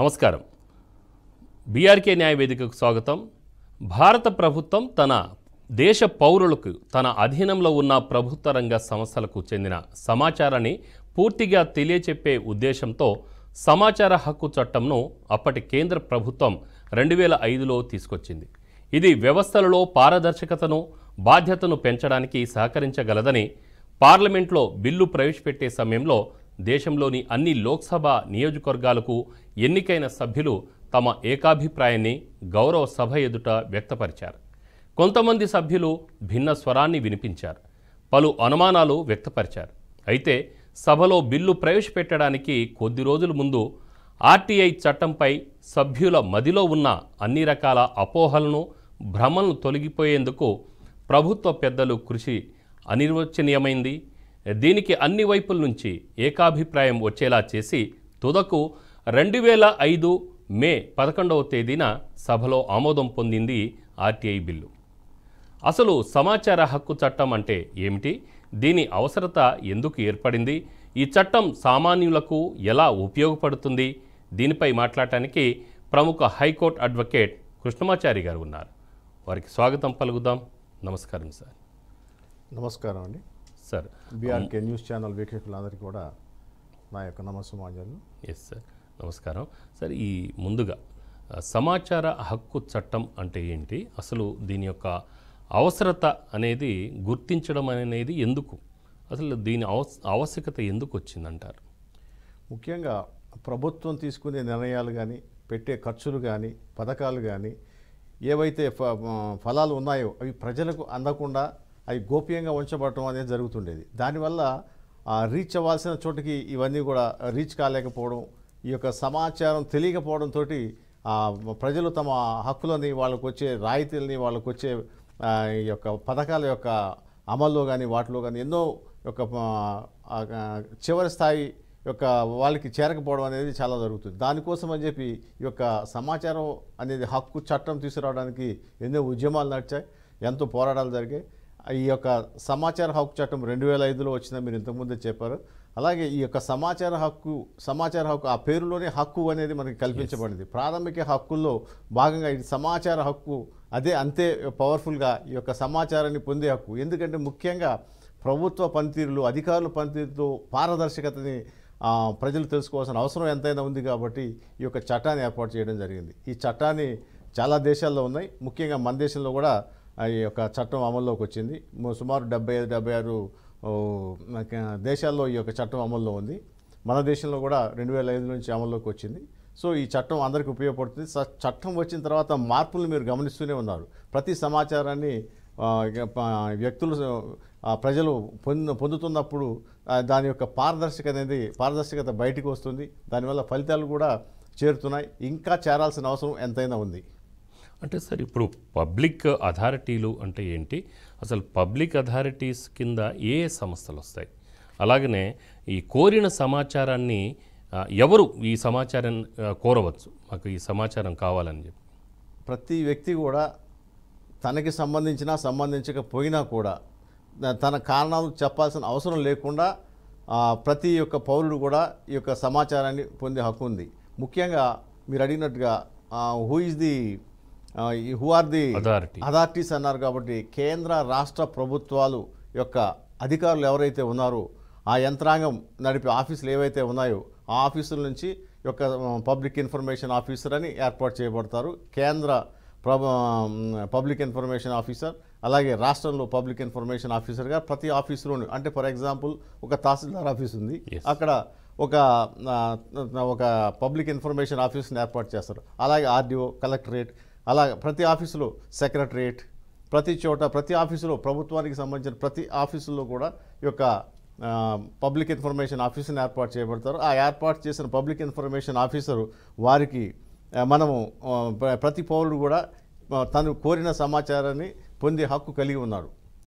నమస్కారం బీఆర్కే న్యాయవేదికకు స్వాగతం భారత ప్రభుత్వం తన దేశ పౌరులకు తన అధీనంలో ఉన్న ప్రభుత్వ రంగ సంస్థలకు చెందిన సమాచారాన్ని పూర్తిగా తెలియచెప్పే ఉద్దేశంతో సమాచార హక్కు చట్టంను అప్పటి కేంద్ర ప్రభుత్వం రెండు వేల ఐదులో తీసుకొచ్చింది ఇది వ్యవస్థలలో పారదర్శకతను బాధ్యతను పెంచడానికి సహకరించగలదని పార్లమెంట్లో బిల్లు ప్రవేశపెట్టే సమయంలో దేశంలోని అన్ని లోక్సభ నియోజకవర్గాలకు ఎన్నికైన సభ్యులు తమ ఏకాభిప్రాయాన్ని గౌరవ సభ ఎదుట వ్యక్తపరిచారు కొంతమంది సభ్యులు భిన్న స్వరాన్ని వినిపించారు పలు అనుమానాలు వ్యక్తపరిచారు అయితే సభలో బిల్లు ప్రవేశపెట్టడానికి కొద్ది రోజుల ముందు ఆర్టీఐ చట్టంపై సభ్యుల మదిలో ఉన్న అన్ని రకాల అపోహలను భ్రమలను తొలగిపోయేందుకు ప్రభుత్వ పెద్దలు కృషి అనిర్వచనీయమైంది దీనికి అన్ని వైపుల నుంచి ఏకాభిప్రాయం వచ్చేలా చేసి తుదకు రెండు వేల ఐదు మే పదకొండవ తేదీన సభలో ఆమోదం పొందింది ఆర్టీఐ బిల్లు అసలు సమాచార హక్కు చట్టం అంటే ఏమిటి దీని అవసరత ఎందుకు ఏర్పడింది ఈ చట్టం సామాన్యులకు ఎలా ఉపయోగపడుతుంది దీనిపై మాట్లాడటానికి ప్రముఖ హైకోర్టు అడ్వకేట్ కృష్ణమాచారి గారు ఉన్నారు వారికి స్వాగతం పలుకుదాం నమస్కారం సార్ నమస్కారం అండి సార్ బీఆర్కే న్యూస్ ఛానల్ వీక్షకులందరికీ కూడా నా యొక్క నమస్సమాంజలు ఎస్ సార్ నమస్కారం సార్ ఈ ముందుగా సమాచార హక్కు చట్టం అంటే ఏంటి అసలు దీని యొక్క అవసరత అనేది గుర్తించడం అనేది ఎందుకు అసలు దీని ఆవశ్యకత ఎందుకు వచ్చిందంటారు ముఖ్యంగా ప్రభుత్వం తీసుకునే నిర్ణయాలు కానీ పెట్టే ఖర్చులు కానీ పథకాలు కానీ ఏవైతే ఫలాలు ఉన్నాయో అవి ప్రజలకు అందకుండా అవి గోప్యంగా ఉంచబడటం అనేది జరుగుతుండేది దానివల్ల రీచ్ అవ్వాల్సిన చోటికి ఇవన్నీ కూడా రీచ్ కాలేకపోవడం ఈ యొక్క సమాచారం తెలియకపోవడంతో ప్రజలు తమ హక్కులని వాళ్ళకు వచ్చే రాయితీలని వాళ్ళకు వచ్చే ఈ యొక్క పథకాల యొక్క అమల్లో కానీ వాటిలో కానీ ఎన్నో యొక్క చివరి స్థాయి యొక్క వాళ్ళకి చేరకపోవడం అనేది చాలా జరుగుతుంది దానికోసం అని చెప్పి ఈ యొక్క సమాచారం అనేది హక్కు చట్టం తీసుకురావడానికి ఎన్నో ఉద్యమాలు నడిచాయి ఎంతో పోరాటాలు జరిగాయి ఈ యొక్క సమాచార హక్కు చట్టం రెండు వేల ఐదులో వచ్చిందని మీరు ఇంతకుముందే చెప్పారు అలాగే ఈ యొక్క సమాచార హక్కు సమాచార హక్కు ఆ పేరులోనే హక్కు అనేది మనకి కల్పించబడింది ప్రాథమిక హక్కుల్లో భాగంగా ఇది సమాచార హక్కు అదే అంతే పవర్ఫుల్గా ఈ యొక్క సమాచారాన్ని పొందే హక్కు ఎందుకంటే ముఖ్యంగా ప్రభుత్వ పనితీరులు అధికారుల పనితీరుతో పారదర్శకతని ప్రజలు తెలుసుకోవాల్సిన అవసరం ఎంతైనా ఉంది కాబట్టి ఈ యొక్క చట్టాన్ని ఏర్పాటు చేయడం జరిగింది ఈ చట్టాన్ని చాలా దేశాల్లో ఉన్నాయి ముఖ్యంగా మన దేశంలో కూడా ఈ యొక్క చట్టం అమల్లోకి వచ్చింది సుమారు డెబ్బై ఐదు డెబ్బై ఆరు దేశాల్లో ఈ యొక్క చట్టం అమల్లో ఉంది మన దేశంలో కూడా రెండు వేల ఐదు నుంచి అమల్లోకి వచ్చింది సో ఈ చట్టం అందరికీ ఉపయోగపడుతుంది చట్టం వచ్చిన తర్వాత మార్పులు మీరు గమనిస్తూనే ఉన్నారు ప్రతి సమాచారాన్ని వ్యక్తులు ప్రజలు పొందు పొందుతున్నప్పుడు దాని యొక్క పారదర్శకత అనేది పారదర్శకత బయటకు వస్తుంది దానివల్ల ఫలితాలు కూడా చేరుతున్నాయి ఇంకా చేరాల్సిన అవసరం ఎంతైనా ఉంది అంటే సార్ ఇప్పుడు పబ్లిక్ అథారిటీలు అంటే ఏంటి అసలు పబ్లిక్ అథారిటీస్ కింద ఏ సంస్థలు వస్తాయి అలాగనే ఈ కోరిన సమాచారాన్ని ఎవరు ఈ సమాచారం కోరవచ్చు మాకు ఈ సమాచారం కావాలని చెప్పి ప్రతి వ్యక్తి కూడా తనకి సంబంధించిన సంబంధించకపోయినా కూడా తన కారణాలు చెప్పాల్సిన అవసరం లేకుండా ప్రతి ఒక్క పౌరుడు కూడా ఈ యొక్క సమాచారాన్ని పొందే హక్కు ఉంది ముఖ్యంగా మీరు అడిగినట్టుగా who is the who are the authorities అన్నారు కాబట్టి కేంద్ర రాష్ట్ర ప్రభుత్వాలు యొక్క అధికారులు ఎవరైతే ఉన్నారో ఆ యంత్రాంగం నడిపే ఆఫీసులు ఏవైతే ఉన్నాయో ఆ ఆఫీసుల నుంచి యొక్క పబ్లిక్ ఇన్ఫర్మేషన్ ఆఫీసర్ అని ఏర్పాటు చేయబడతారు కేంద్ర పబ్లిక్ ఇన్ఫర్మేషన్ ఆఫీసర్ అలాగే రాష్ట్రంలో పబ్లిక్ ఇన్ఫర్మేషన్ ఆఫీసర్గా ప్రతి ఆఫీసులోను అంటే ఫర్ ఎగ్జాంపుల్ ఒక తహసీల్దార్ ఆఫీస్ ఉంది అక్కడ ఒక ఒక పబ్లిక్ ఇన్ఫర్మేషన్ ఆఫీస్ని ఏర్పాటు చేస్తారు అలాగే ఆర్డీఓ కలెక్టరేట్ అలా ప్రతి ఆఫీసులో సెక్రటరేట్ ప్రతి చోట ప్రతి ఆఫీసులో ప్రభుత్వానికి సంబంధించిన ప్రతి ఆఫీసులో కూడా ఈ యొక్క పబ్లిక్ ఇన్ఫర్మేషన్ ఆఫీసును ఏర్పాటు చేయబడతారు ఆ ఏర్పాటు చేసిన పబ్లిక్ ఇన్ఫర్మేషన్ ఆఫీసరు వారికి మనము ప్రతి పౌరుడు కూడా తను కోరిన సమాచారాన్ని పొందే హక్కు కలిగి ఉన్నారు